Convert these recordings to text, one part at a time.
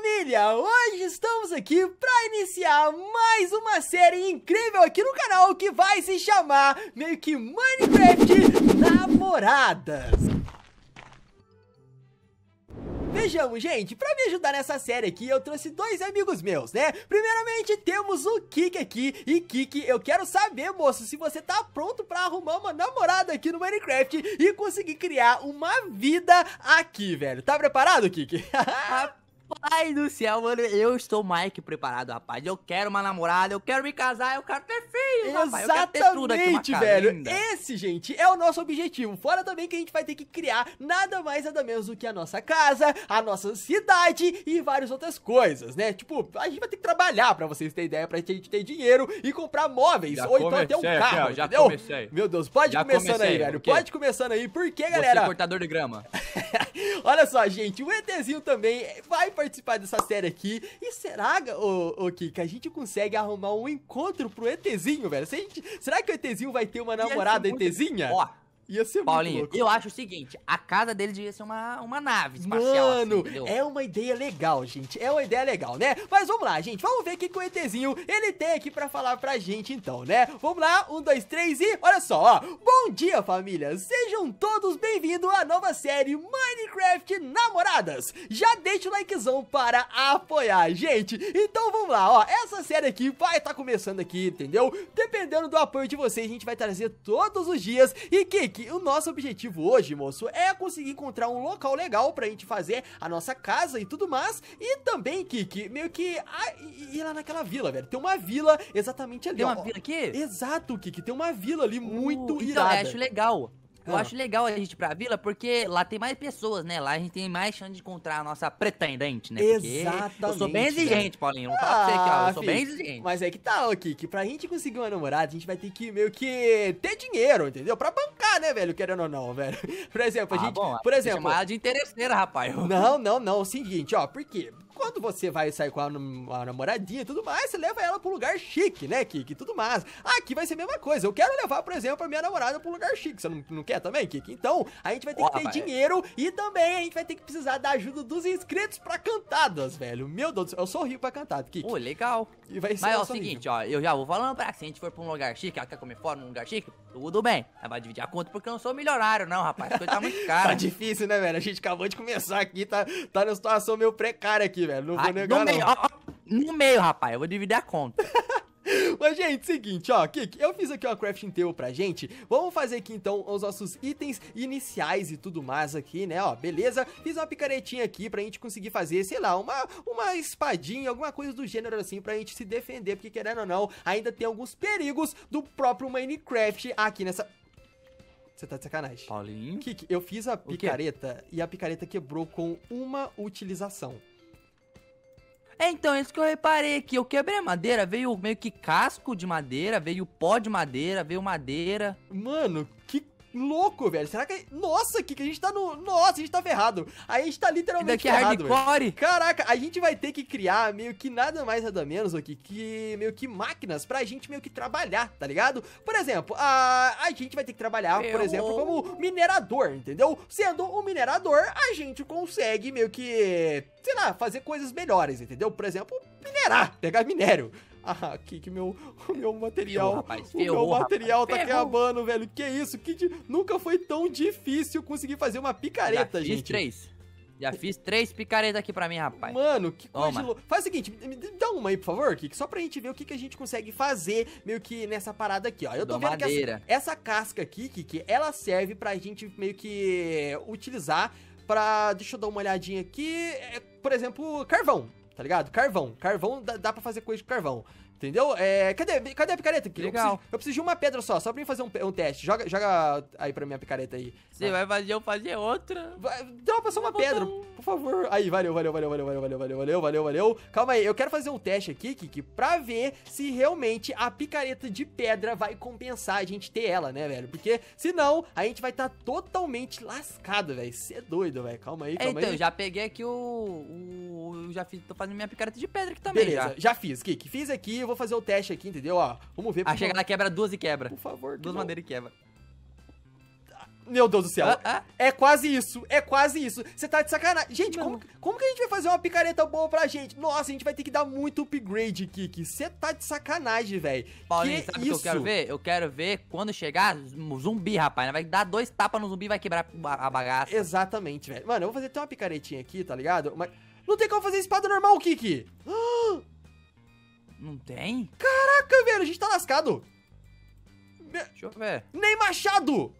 família! Hoje estamos aqui para iniciar mais uma série incrível aqui no canal que vai se chamar meio que Minecraft Namoradas. Vejamos, gente, pra me ajudar nessa série aqui, eu trouxe dois amigos meus, né? Primeiramente, temos o Kik aqui. E Kik, eu quero saber, moço, se você tá pronto pra arrumar uma namorada aqui no Minecraft e conseguir criar uma vida aqui, velho. Tá preparado, Kik? Pai do céu, mano, eu estou mais que preparado, rapaz. Eu quero uma namorada, eu quero me casar, eu quero ter filhos, rapaz. Exatamente, aqui, velho. Linda. Esse, gente, é o nosso objetivo. Fora também que a gente vai ter que criar nada mais, nada menos do que a nossa casa, a nossa cidade e várias outras coisas, né? Tipo, a gente vai ter que trabalhar pra vocês terem ideia, pra gente ter dinheiro e comprar móveis. Já ou então até um carro, já entendeu? Comecei. Meu Deus, pode já começando comecei, aí, velho. Pode começando aí. Por quê, galera? Você é cortador de grama. Olha só, gente, o ETzinho também vai participar dessa série aqui. E será, ô, ô Kika, a gente consegue arrumar um encontro pro ETzinho, velho? Se gente, será que o ETzinho vai ter uma namorada ETzinha? Ó, Ia ser Paulinho, muito louco. eu acho o seguinte, a casa dele devia ser uma, uma nave espacial, assim, Mano, assim, é uma ideia legal, gente, é uma ideia legal, né? Mas vamos lá, gente, vamos ver o que o ETzinho ele tem aqui pra falar pra gente então, né? Vamos lá, um, dois, três e olha só, ó. Bom dia, família, sejam todos bem-vindos à nova série Minecraft Namoradas. Já deixa o likezão para apoiar, gente. Então vamos lá, ó, essa série aqui vai estar tá começando aqui, entendeu? Dependendo do apoio de vocês, a gente vai trazer todos os dias e que aqui, o nosso objetivo hoje, moço, é conseguir encontrar um local legal pra gente fazer a nossa casa e tudo mais. E também, Kiki, meio que ah, ir lá naquela vila, velho. Tem uma vila exatamente ali. Tem uma ó. vila aqui? Exato, Kiki. Tem uma vila ali uh, muito então, irada. Eu acho legal. Eu ah. acho legal a gente ir pra vila, porque lá tem mais pessoas, né? Lá a gente tem mais chance de encontrar a nossa pretendente, né? Porque Exatamente. Eu sou bem exigente, Paulinho. Não falo ah, pra você aqui, ó. Eu sou ah, bem exigente. Mas é que tá, aqui, que pra gente conseguir uma namorada, a gente vai ter que meio que ter dinheiro, entendeu? Pra bancar, né, velho? Querendo ou não, velho. Por exemplo, a ah, gente. Ah, bom, por exemplo. Chamar de interesseira, rapaz. Não, não, não. É o seguinte, ó. Por quê? Quando você vai sair com a, a namoradinha e tudo mais, você leva ela pra um lugar chique, né, Kiki? Tudo mais. Aqui vai ser a mesma coisa. Eu quero levar, por exemplo, a minha namorada pra um lugar chique. Você não, não quer também, Kiki? Então, a gente vai ter que ter dinheiro e também a gente vai ter que precisar da ajuda dos inscritos pra cantadas, velho. Meu Deus do céu, eu sorrio pra cantada, Kiki. Ô, oh, legal. E vai ser Mas é o seguinte, ó, eu já vou falando pra que se a gente for pra um lugar chique, ela quer comer fora num lugar chique, tudo bem. Ela vai dividir a conta porque eu não sou milionário, não, rapaz. coisa tá muito cara. tá difícil, né, velho? A gente acabou de começar aqui, tá, tá numa situação meio precária aqui velho. Não vou ah, negar, no meio, Ó, ó, no meio, rapaz. Eu vou dividir a conta. Mas, gente, seguinte, ó, Kik, eu fiz aqui uma crafting table pra gente. Vamos fazer aqui, então, os nossos itens iniciais e tudo mais aqui, né, ó, beleza? Fiz uma picaretinha aqui pra gente conseguir fazer, sei lá, uma, uma espadinha, alguma coisa do gênero assim, pra gente se defender, porque, querendo ou não, ainda tem alguns perigos do próprio Minecraft aqui nessa... Você tá de sacanagem. Paulinho? Kik, eu fiz a picareta e a picareta quebrou com uma utilização. É, então, é isso que eu reparei aqui. Eu quebrei a madeira, veio meio que casco de madeira, veio pó de madeira, veio madeira. Mano, que louco, velho. Será que. Nossa, que, que a gente tá no. Nossa, a gente tá ferrado. a gente tá literalmente. daqui é ferrado, é hardcore. Velho. Caraca, a gente vai ter que criar meio que nada mais, nada menos aqui que meio que máquinas pra gente meio que trabalhar, tá ligado? Por exemplo, a, a gente vai ter que trabalhar, por exemplo, como minerador, entendeu? Sendo um minerador, a gente consegue meio que, sei lá, fazer coisas melhores, entendeu? Por exemplo, minerar, pegar minério. Ah, Kik, meu, meu material. Ferrou, rapaz, ferrou, meu material rapaz, tá ferrou. acabando, velho. Que isso? Que Nunca foi tão difícil conseguir fazer uma picareta, Já gente. Fiz três. Já fiz três picaretas aqui pra mim, rapaz. Mano, que Toma. coisa louca. Faz o seguinte, me dá uma aí, por favor, Kik, só pra gente ver o que, que a gente consegue fazer meio que nessa parada aqui, ó. Eu tô Dou vendo madeira. que essa, essa casca aqui, Kik, ela serve pra gente meio que utilizar pra... Deixa eu dar uma olhadinha aqui. É, por exemplo, carvão tá ligado? Carvão. Carvão dá, dá pra fazer coisa de carvão. Entendeu? É, cadê, cadê a picareta? Legal. Eu preciso, eu preciso de uma pedra só, só pra mim fazer um, um teste. Joga, joga aí pra minha picareta aí. Você ah. vai fazer eu fazer outra? Vai, dropa só uma pedra, um... por favor. Aí, valeu, valeu, valeu, valeu, valeu, valeu, valeu, valeu, valeu, valeu. Calma aí, eu quero fazer um teste aqui, Kiki, pra ver se realmente a picareta de pedra vai compensar a gente ter ela, né, velho? Porque senão a gente vai estar tá totalmente lascado, velho. Você é doido, velho. Calma aí, calma é, então, aí. Então, já peguei aqui o, o. já fiz, tô fazendo minha picareta de pedra aqui também. Beleza, já, já fiz, Kiki. Fiz aqui eu vou fazer o teste aqui, entendeu? Ó, vamos ver. Ah, chega na quebra duas e quebra. Por favor. Duas madeiras e quebra. Meu Deus do céu. Ah, ah. É quase isso, é quase isso. Você tá de sacanagem. Gente, como, como que a gente vai fazer uma picareta boa pra gente? Nossa, a gente vai ter que dar muito upgrade, Kiki. Você tá de sacanagem, velho. Paulinho, que sabe isso? que eu quero ver? Eu quero ver quando chegar zumbi, rapaz. Vai dar dois tapas no zumbi e vai quebrar a bagaça. Exatamente, velho. Mano, eu vou fazer até uma picaretinha aqui, tá ligado? Mas não tem como fazer espada normal, Kiki. Ah! Não tem? Caraca, velho, a gente tá lascado. Deixa eu ver. Nem Machado!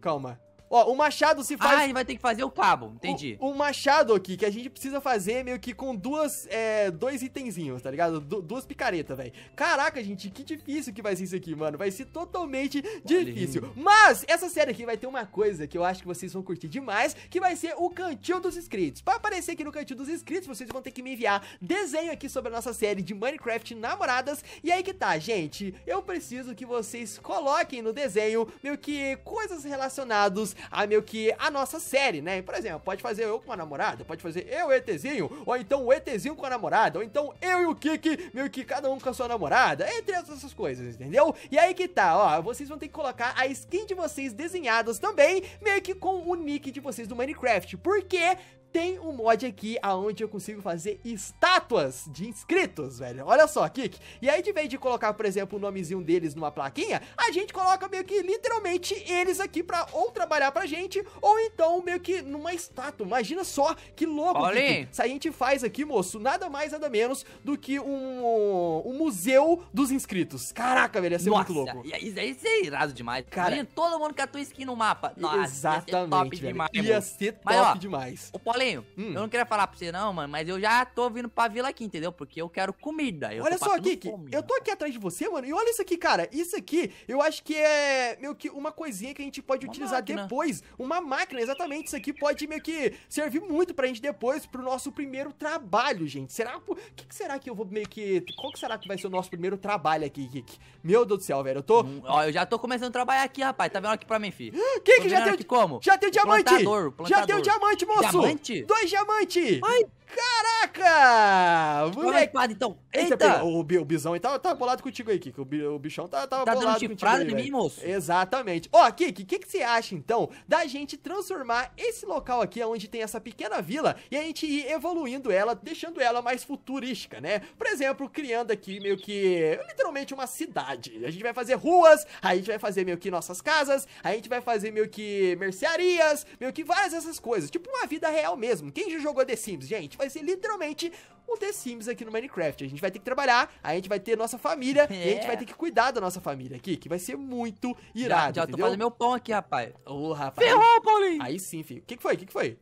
Calma. Ó, o machado se faz... Ah, a gente vai ter que fazer o cabo, entendi. O, o machado aqui, que a gente precisa fazer meio que com duas, é, dois itenzinhos, tá ligado? Du duas picaretas, velho. Caraca, gente, que difícil que vai ser isso aqui, mano. Vai ser totalmente Olha. difícil. Mas, essa série aqui vai ter uma coisa que eu acho que vocês vão curtir demais, que vai ser o cantinho dos inscritos. Pra aparecer aqui no cantinho dos inscritos, vocês vão ter que me enviar desenho aqui sobre a nossa série de Minecraft Namoradas. E aí que tá, gente, eu preciso que vocês coloquem no desenho meio que coisas relacionadas a meio que a nossa série, né? Por exemplo, pode fazer eu com a namorada, pode fazer eu e o ETzinho, ou então o ETzinho com a namorada, ou então eu e o Kiki, meio que cada um com a sua namorada, entre essas coisas, entendeu? E aí que tá, ó, vocês vão ter que colocar a skin de vocês desenhadas também, meio que com o nick de vocês do Minecraft, porque tem um mod aqui aonde eu consigo fazer estátuas de inscritos, velho. Olha só, Kik. E aí, de vez de colocar, por exemplo, o nomezinho deles numa plaquinha, a gente coloca meio que literalmente eles aqui pra ou trabalhar pra gente, ou então meio que numa estátua. Imagina só que louco, Kik. Se a gente faz aqui, moço, nada mais, nada menos do que um, um museu dos inscritos. Caraca, velho, ia ser Nossa, muito louco. Isso aí é irado demais. Cara, Imagina todo mundo com a tua skin no mapa. Nossa, exatamente, ia ser top velho. demais. Ia ser top Mas, ó, demais. O Pollen hum. eu não queria falar pra você não, mano, mas eu já tô vindo pra vila aqui, entendeu? Porque eu quero comida. Eu olha só, Kiki, fome, eu tô aqui atrás de você, mano, e olha isso aqui, cara. Isso aqui, eu acho que é meio que uma coisinha que a gente pode uma utilizar máquina. depois. Uma máquina, exatamente. Isso aqui pode meio que servir muito pra gente depois, pro nosso primeiro trabalho, gente. Será que, O que será que eu vou meio que... Qual que será que vai ser o nosso primeiro trabalho aqui, Kiki? Meu Deus do céu, velho, eu tô... Hum, ó, eu já tô começando a trabalhar aqui, rapaz. Tá vendo aqui pra mim, filho? Kiki, já tem... Como? Já tem o diamante! Plantador, plantador. Já tem o diamante, moço! Diamante? diamante! Dois diamantes! Ai, Caraca! Moleque! Vai, então. É Eita! O, o Bizão aí tá, tá bolado contigo aí, Kiki. O bichão tá, tá, tá bolado dando contigo aí, de mim, moço? Exatamente. Ó, Kiki, o que, que você acha, então, da gente transformar esse local aqui, onde tem essa pequena vila, e a gente ir evoluindo ela, deixando ela mais futurística, né? Por exemplo, criando aqui meio que, literalmente, uma cidade. A gente vai fazer ruas, a gente vai fazer meio que nossas casas, a gente vai fazer meio que mercearias, meio que várias essas coisas. Tipo uma vida real mesmo. Quem já jogou The Sims, gente? gente vai ser literalmente um The Sims aqui no Minecraft. A gente vai ter que trabalhar, a gente vai ter nossa família é. e a gente vai é. ter que cuidar da nossa família aqui, que vai ser muito irado. Já, já entendeu? tô fazendo meu pão aqui, rapaz. Ô, oh, rapaz. Ferrou, Paulinho! Aí sim, filho. O que, que foi? O que, que foi?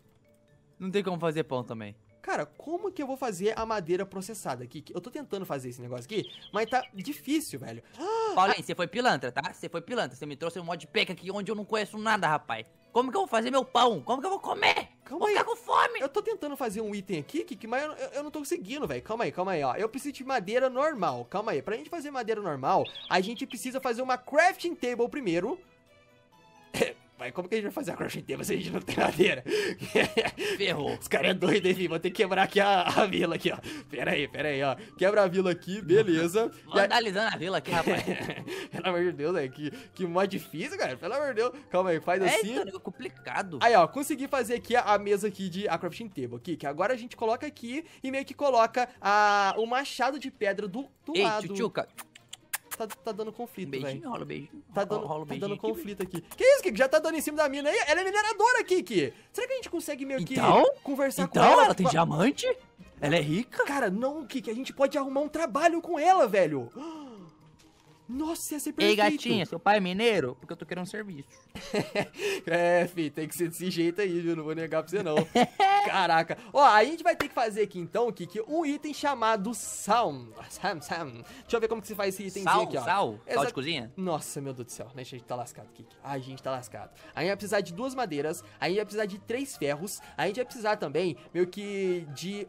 Não tem como fazer pão também. Cara, como que eu vou fazer a madeira processada aqui? Eu tô tentando fazer esse negócio aqui, mas tá difícil, velho. Ah! Paulinho, ah, você foi pilantra, tá? Você foi pilantra. Você me trouxe um mod pack aqui onde eu não conheço nada, rapaz. Como que eu vou fazer meu pão? Como que eu vou comer? Calma aí. Vou com fome. Eu tô tentando fazer um item aqui, Kiki, mas eu, eu, eu não tô conseguindo, velho. Calma aí, calma aí, ó. Eu preciso de madeira normal. Calma aí. Pra gente fazer madeira normal, a gente precisa fazer uma crafting table primeiro. Mas como que a gente vai fazer a crafting inteira se a gente não tem madeira? Ferrou. Os caras é doidos, enfim. Vou ter que quebrar aqui a, a, vila aqui, ó. Pera aí, pera aí, ó. Quebra a vila aqui, beleza. Vandalizando a... a vila aqui, rapaz. pelo amor de Deus, aí. Que, que mod difícil, cara. Pelo amor de Deus. Calma aí, faz é, assim. É complicado. Aí, ó. Consegui fazer aqui a, a mesa aqui de a crafting table aqui. Que agora a gente coloca aqui e meio que coloca a, o machado de pedra do, do Ei, lado. Tchutchuca tá, tá dando conflito, velho. Beijinho, véio. rola beijinho. Tá, tá dando, rola, tá dando conflito aqui. aqui. Que isso, Kiki? Já tá dando em cima da mina aí? Ela é mineradora, Kiki. Será que a gente consegue meio que então? conversar então, com ela? Então, ela tem diamante? Ela é rica? Cara, não, Kiki. A gente pode arrumar um trabalho com ela, velho. Nossa, ia ser perfeito. Ei, gatinha, seu pai é mineiro? Porque eu tô querendo um serviço. é, fi, tem que ser desse jeito aí, viu? Não vou negar pra você, não. Caraca. Ó, a gente vai ter que fazer aqui, então, Kiki, um item chamado Sound. Sam, Sam. Deixa eu ver como que se faz esse itemzinho sal, aqui, ó. Sal? Exa... Sal de cozinha? Nossa, meu Deus do céu. Né? A gente tá lascado, Kiki. A gente tá lascado. A gente vai precisar de duas madeiras, a gente vai precisar de três ferros, a gente vai precisar também, meio que, de...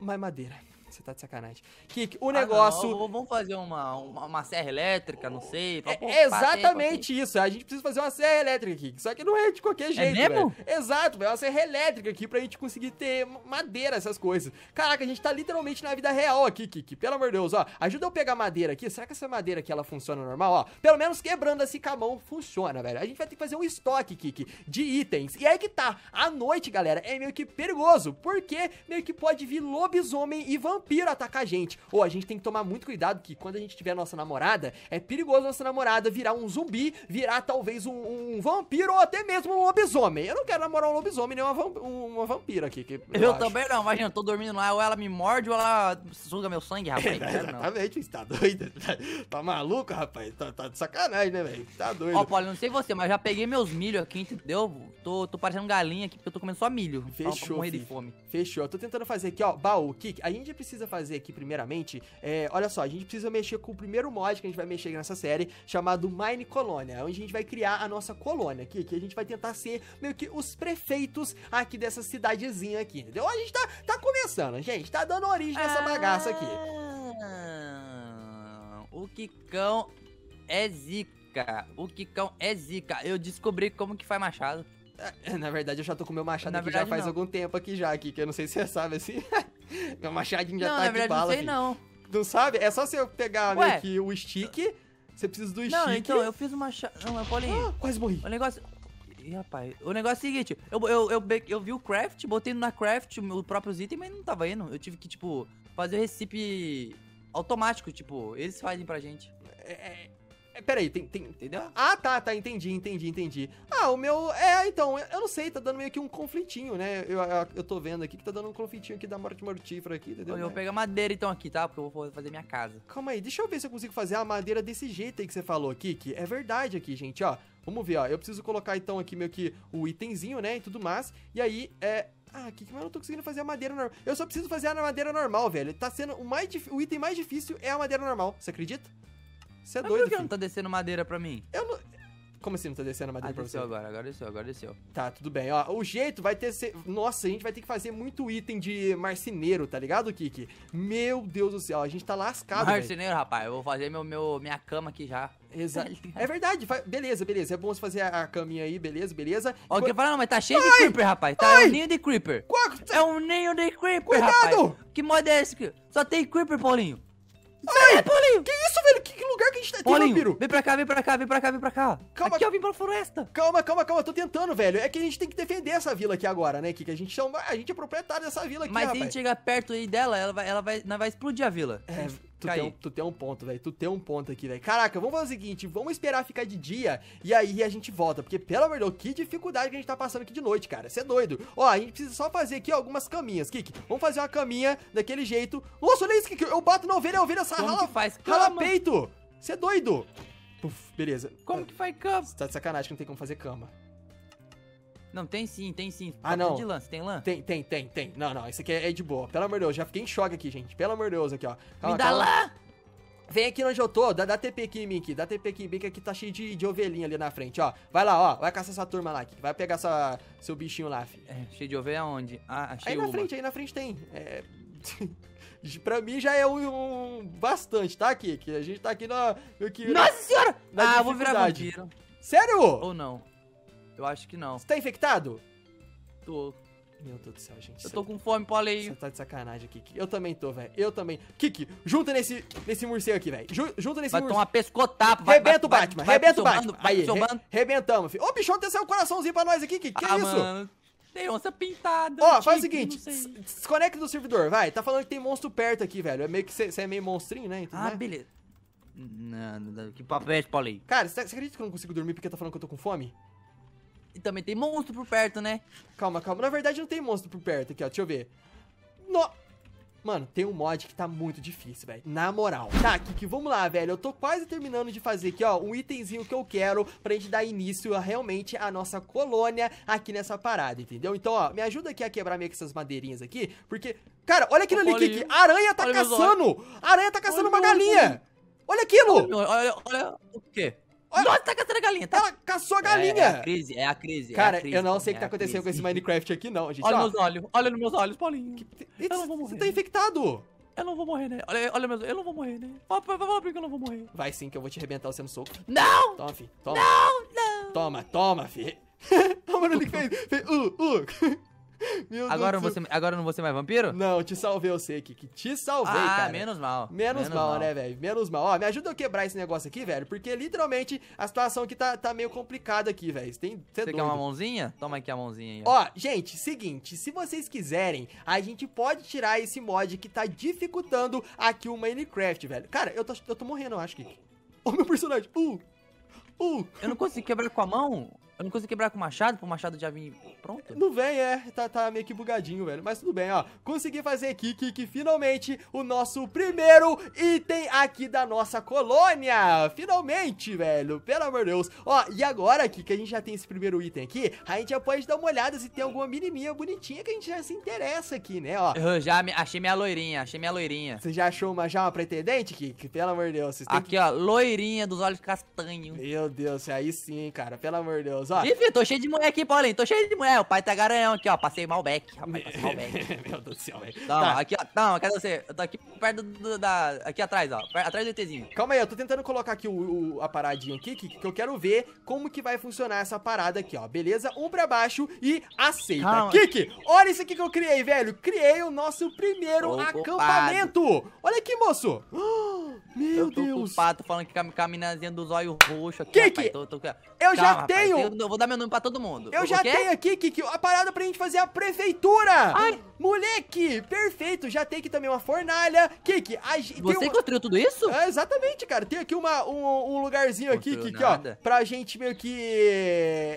Mais madeira você tá de sacanagem. Kik, o negócio. Ah, não, vamos fazer uma, uma, uma, serra elétrica, não sei. Pra, é, é exatamente isso. A gente precisa fazer uma serra elétrica, Kik. Só que não é de qualquer é jeito. É mesmo? Exato, vai é Uma serra elétrica aqui pra gente conseguir ter madeira, essas coisas. Caraca, a gente tá literalmente na vida real aqui, Kik. Pelo amor de Deus, ó. Ajuda eu pegar madeira aqui. Será que essa madeira aqui ela funciona normal? Ó, pelo menos quebrando assim com a mão funciona, velho. A gente vai ter que fazer um estoque, Kik, de itens. E aí que tá. À noite, galera, é meio que perigoso. Porque meio que pode vir lobisomem e vampiro vampiro atacar a gente. Ou a gente tem que tomar muito cuidado que quando a gente tiver nossa namorada, é perigoso nossa namorada virar um zumbi, virar talvez um, um vampiro ou até mesmo um lobisomem. Eu não quero namorar um lobisomem nem uma, uma vampira aqui. eu, eu também não, imagina, eu tô dormindo lá, ou ela me morde ou ela suga meu sangue, rapaz. É, exatamente, você tá doido. Tá maluco, rapaz? Tá, tá de sacanagem, né, velho? Tá doido. Ó, Paulo, não sei você, mas já peguei meus milho aqui, entendeu? Tô, tô parecendo galinha aqui, porque eu tô comendo só milho. Então, Fechou. Pra morrer de fome. Fechou. Eu tô tentando fazer aqui, ó, baú, Kik. A gente precisa precisa fazer aqui, primeiramente, é, olha só, a gente precisa mexer com o primeiro mod que a gente vai mexer nessa série, chamado Mine Colônia, onde a gente vai criar a nossa colônia aqui, que a gente vai tentar ser meio que os prefeitos aqui dessa cidadezinha aqui, entendeu? A gente tá, tá começando, gente, tá dando origem a essa ah, bagaça aqui. O Kikão é zica. O Kikão é zica. Eu descobri como que faz machado. Na verdade, eu já tô com meu machado Na aqui verdade, já faz não. algum tempo aqui já, aqui, que eu não sei se você sabe assim. Meu machadinho já não, tá na verdade, de bala. Não, sei não. Não sabe? É só você pegar meio né, que o stick. Você precisa do não, stick. Não, então, eu fiz uma machado. Não, eu falei. Ah, quase morri. O negócio. Ih, rapaz. O negócio é o seguinte: eu, eu, eu, eu vi o craft, botei na craft o próprio item, mas não tava indo. Eu tive que, tipo, fazer o recipe automático, tipo, eles fazem pra gente. É, é é, peraí, tem, tem. Entendeu? Ah, tá, tá, entendi, entendi, entendi. Ah, o meu. É, então, eu não sei, tá dando meio que um conflitinho, né? Eu, eu, eu tô vendo aqui que tá dando um conflitinho aqui da morte mortífera aqui, entendeu? Eu vou pegar madeira então aqui, tá? Porque eu vou fazer minha casa. Calma aí, deixa eu ver se eu consigo fazer a madeira desse jeito aí que você falou, aqui que É verdade aqui, gente, ó. Vamos ver, ó. Eu preciso colocar então aqui meio que o itemzinho, né? E tudo mais. E aí, é. Ah, que eu não tô conseguindo fazer a madeira normal. Eu só preciso fazer a madeira normal, velho. Tá sendo o mais dif... o item mais difícil é a madeira normal. Você acredita? Você é Mas doido. Por que filho? não tá descendo madeira pra mim? Eu não. Como assim não tá descendo madeira ah, pra desceu você? agora, agora desceu, agora desceu. Tá, tudo bem. Ó, o jeito vai ter ser... Nossa, a gente vai ter que fazer muito item de marceneiro, tá ligado, Kiki? Meu Deus do céu, a gente tá lascado, Marceneiro, véio. rapaz, eu vou fazer meu, meu, minha cama aqui já. Exato. Tá é verdade, beleza, beleza. É bom você fazer a, a caminha aí, beleza, beleza. Ó, que falar, mas tá cheio ai, de creeper, rapaz. Tá, ai. é um ninho de creeper. Qual... É um ninho de creeper, Cuidado! rapaz. Que modo é esse? Só tem creeper, Paulinho. Sai, é, Paulinho! Que isso, velho? Que, lugar que a gente tá? Paulinho, tem vampiro? Vem pra cá, vem pra cá, vem pra cá, vem pra cá. Calma. Aqui eu é vim pra floresta. Calma, calma, calma. Tô tentando, velho. É que a gente tem que defender essa vila aqui agora, né, Kiki? A gente, chama... a gente é proprietário dessa vila aqui, Mas rapaz. se a gente chegar perto aí dela, ela vai, ela vai, ela vai explodir a vila. É... é tu Tem um, tu tem um ponto, velho. Tu tem um ponto aqui, velho. Caraca, vamos fazer o seguinte: vamos esperar ficar de dia e aí a gente volta. Porque, pelo amor de Deus, que dificuldade que a gente tá passando aqui de noite, cara. Você é doido. Ó, a gente precisa só fazer aqui ó, algumas caminhas, Kiki. Vamos fazer uma caminha daquele jeito. Nossa, olha isso, Kiki. Eu bato na ovelha, a ovelha essa rala, faz? rala peito. Você é doido. Puf, beleza. Como que faz cama? tá de sacanagem que não tem como fazer cama. Não, tem sim, tem sim. ah, não. de lance, tem lance? Tem, tem, tem, tem. Não, não, esse aqui é, é de boa. Pelo amor de Deus, já fiquei em choque aqui, gente. Pelo amor de Deus, aqui, ó. Calma, Me dá calma. lá! Vem aqui onde eu tô, dá, dá TP aqui em mim aqui, dá TP aqui em mim que aqui tá cheio de, de ovelhinha ali na frente, ó. Vai lá, ó, vai caçar essa turma lá, aqui. vai pegar sua, seu bichinho lá, filho. É, cheio de ovelha onde? Ah, achei Aí na frente, aí na frente tem. É... pra mim já é um, um, bastante, tá, aqui? Que a gente tá aqui na... Aqui, Nossa senhora! Na ah, vou virar vampiro. Sério? Ou não? Eu acho que não. Você tá infectado? Tô. Meu Deus do céu, gente. Eu tô com fome, pô, aí. Você tá de sacanagem, Kiki. Eu também tô, velho. Eu também. Kiki, junta nesse, nesse morcego aqui, velho. junta nesse vai morcego. Vai tomar pescotapa. Rebenta o Batman. rebenta o Batman. Vai, aí, rebentamos, filho. Ô, bichão, tem seu coraçãozinho pra nós aqui, Kiki. Que ah, é isso? Mano. Tem onça pintada. Ó, faz o seguinte, desconecta do servidor, vai. Tá falando que tem monstro perto aqui, velho. É meio que você é meio monstrinho, né? Então, ah, né? beleza. Não, não, que papo é esse, Paulinho? Cara, tá, você acredita que eu não consigo dormir porque tá falando que eu tô com fome? E também tem monstro por perto, né? Calma, calma. Na verdade não tem monstro por perto aqui, ó. Deixa eu ver. No... Mano, tem um mod que tá muito difícil, velho. Na moral. Tá, Kiki, vamos lá, velho. Eu tô quase terminando de fazer aqui, ó, um itemzinho que eu quero pra gente dar início a, realmente à nossa colônia aqui nessa parada, entendeu? Então, ó, me ajuda aqui a quebrar meio que essas madeirinhas aqui, porque... Cara, olha aquilo ali, olha Kiki. Aranha tá olha caçando! Aranha tá caçando olha uma galinha! Olha aquilo! Olha, olha, olha... O quê? Olha, Nossa, tá caçando a galinha. Tá... Ela caçou a é, galinha. É, é a crise, é a crise. Cara, é a crise, eu não sei o é que tá acontecendo crise. com esse Minecraft aqui, não. Gente, olha ó. nos olhos, olha nos meus olhos, Paulinho. Que... Eu não vou morrer. Você tá infectado. Eu não vou morrer, né? Olha, olha meus... Eu não vou morrer, né? Fala pra mim que eu não vou morrer. Vai sim, que eu vou te arrebentar o seu soco. Não! Toma, fi. Toma. Não, não. Toma, toma, fi. toma, no ele fez. fez. Uh, uh. Meu agora, Deus não você, agora não vou ser mais vampiro? Não, te salvei, eu sei que, que te salvei, ah, cara. Ah, menos mal. Menos, menos mal, mal, né, velho? Menos mal. Ó, me ajuda a quebrar esse negócio aqui, velho, porque literalmente a situação aqui tá, tá meio complicada aqui, velho. Você, tem, você, é você quer uma mãozinha? Toma aqui a mãozinha aí. Ó. ó, gente, seguinte, se vocês quiserem, a gente pode tirar esse mod que tá dificultando aqui o Minecraft, velho. Cara, eu tô, eu tô morrendo, eu acho que... Ó, meu personagem. Uh! Uh! Eu não consigo quebrar com a mão? Eu não consigo quebrar com o machado, pro machado já vir pronto? Não vem, é. Tá, tá meio que bugadinho, velho. Mas tudo bem, ó. Consegui fazer aqui, que, finalmente o nosso primeiro item aqui da nossa colônia. Finalmente, velho. Pelo amor de Deus. Ó, e agora aqui que a gente já tem esse primeiro item aqui, a gente já pode dar uma olhada se tem alguma menininha bonitinha que a gente já se interessa aqui, né, ó. Eu já me, achei minha loirinha, achei minha loirinha. Você já achou uma, já uma pretendente, Kiki? Pelo amor de Deus. Aqui, que... ó, loirinha dos olhos castanhos. Meu Deus, aí sim, cara. Pelo amor de Deus. Vamos, ó. tô cheio de mulher aqui, Paulinho. Tô cheio de mulher. O pai tá garanhão aqui, ó. Passei Malbec, rapaz. Passei Meu Deus do céu, velho. Não, tá. aqui, ó. Não, cadê você? Eu tô aqui perto do, da... Aqui atrás, ó. Atrás do ETzinho. Calma aí, eu tô tentando colocar aqui o, o a paradinha aqui, que, que, eu quero ver como que vai funcionar essa parada aqui, ó. Beleza? Um pra baixo e aceita. Calma. Kiki, olha isso aqui que eu criei, velho. Criei o nosso primeiro tô acampamento. Ocupado. Olha aqui, moço. Meu meu eu tô Deus. o pato falando que com a minazinha dos olhos roxos aqui, Kiki, rapaz, tô, tô... Eu Calma, já tenho eu vou dar meu nome pra todo mundo. Eu já tenho aqui, Kiki, a parada pra gente fazer a prefeitura. Ai. Moleque, perfeito. Já tem aqui também uma fornalha. Kiki, a gente... Você um... encontrou tudo isso? É, exatamente, cara. Tem aqui uma, um, um lugarzinho não aqui, Kiki, nada. ó. Pra gente meio que...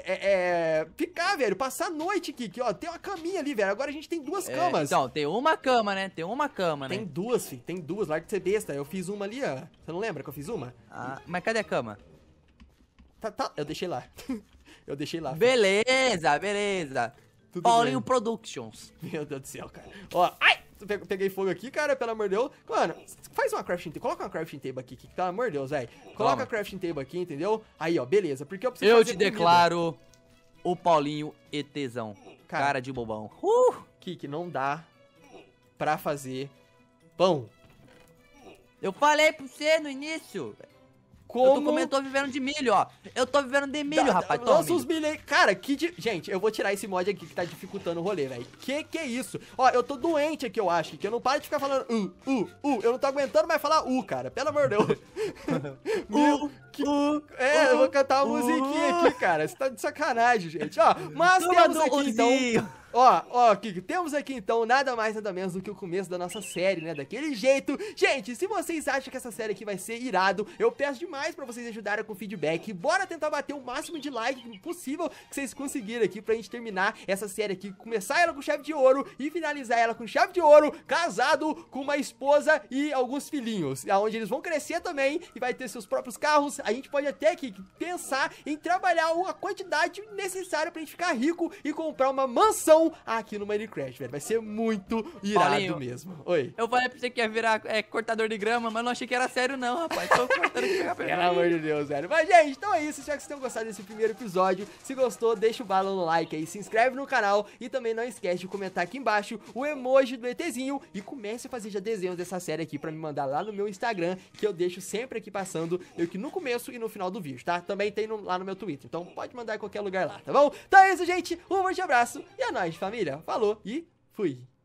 É, é, ficar, velho. Passar a noite, Kiki, ó. Tem uma caminha ali, velho. Agora a gente tem duas é, camas. Então, tem uma cama, né? Tem uma cama, né? Tem duas, filho. Tem duas. Larga de ser besta. Eu fiz uma ali, ó. Você não lembra que eu fiz uma? Ah, mas cadê a cama? Tá, tá. Eu deixei lá. Eu deixei lá. Beleza, beleza. Tudo Paulinho bem. Productions. Meu Deus do céu, cara. Ó, ai! Peguei fogo aqui, cara, pelo amor de Deus. Mano, faz uma crafting table. Coloca uma crafting table aqui, que pelo amor de Deus, velho. Coloca Toma. a crafting table aqui, entendeu? Aí, ó, beleza. Porque eu preciso Eu te comida. declaro o Paulinho ETzão. Cara, cara de bobão. Uh! Que, que não dá pra fazer pão. Eu falei pra você no início. Como... Eu tô, vivendo de milho, ó. Eu tô vivendo de milho, da, rapaz. Toma, os milho aí. Cara, que... Di... Gente, eu vou tirar esse mod aqui que tá dificultando o rolê, velho. Que que é isso? Ó, eu tô doente aqui, eu acho, que eu não paro de ficar falando u, uh, u, uh, u. Uh". Eu não tô aguentando mais falar u, cara. Pelo amor de Deus. u, que... u, é, cantar uma musiquinha uhum. aqui, cara. Você tá de sacanagem, gente. Ó, mas Toma temos aqui então. Ó, ó, que temos aqui então nada mais nada menos do que o começo da nossa série, né? Daquele jeito. Gente, se vocês acham que essa série aqui vai ser irado, eu peço demais para vocês ajudarem com feedback. Bora tentar bater o máximo de like possível que vocês conseguirem aqui pra gente terminar essa série aqui, começar ela com chave de ouro e finalizar ela com chave de ouro, casado com uma esposa e alguns filhinhos, aonde eles vão crescer também e vai ter seus próprios carros. A gente pode até que pensar em trabalhar uma quantidade necessária pra gente ficar rico e comprar uma mansão aqui no Minecraft, velho. Vai ser muito irado Paulinho, mesmo. Oi. Eu falei pra você que ia virar é, cortador de grama, mas não achei que era sério, não, rapaz. Tô cortando de grama. Pelo né? amor de Deus, velho. Mas, gente, então é isso. Espero que vocês tenham gostado desse primeiro episódio. Se gostou, deixa o balão no like aí, se inscreve no canal e também não esquece de comentar aqui embaixo o emoji do ETzinho e comece a fazer já desenhos dessa série aqui pra me mandar lá no meu Instagram, que eu deixo sempre aqui passando, eu que no começo e no final do vídeo, tá? também tem no, lá no meu Twitter. Então pode mandar em qualquer lugar lá, tá bom? Então é isso, gente. Um forte abraço e é nóis, família. Falou e fui.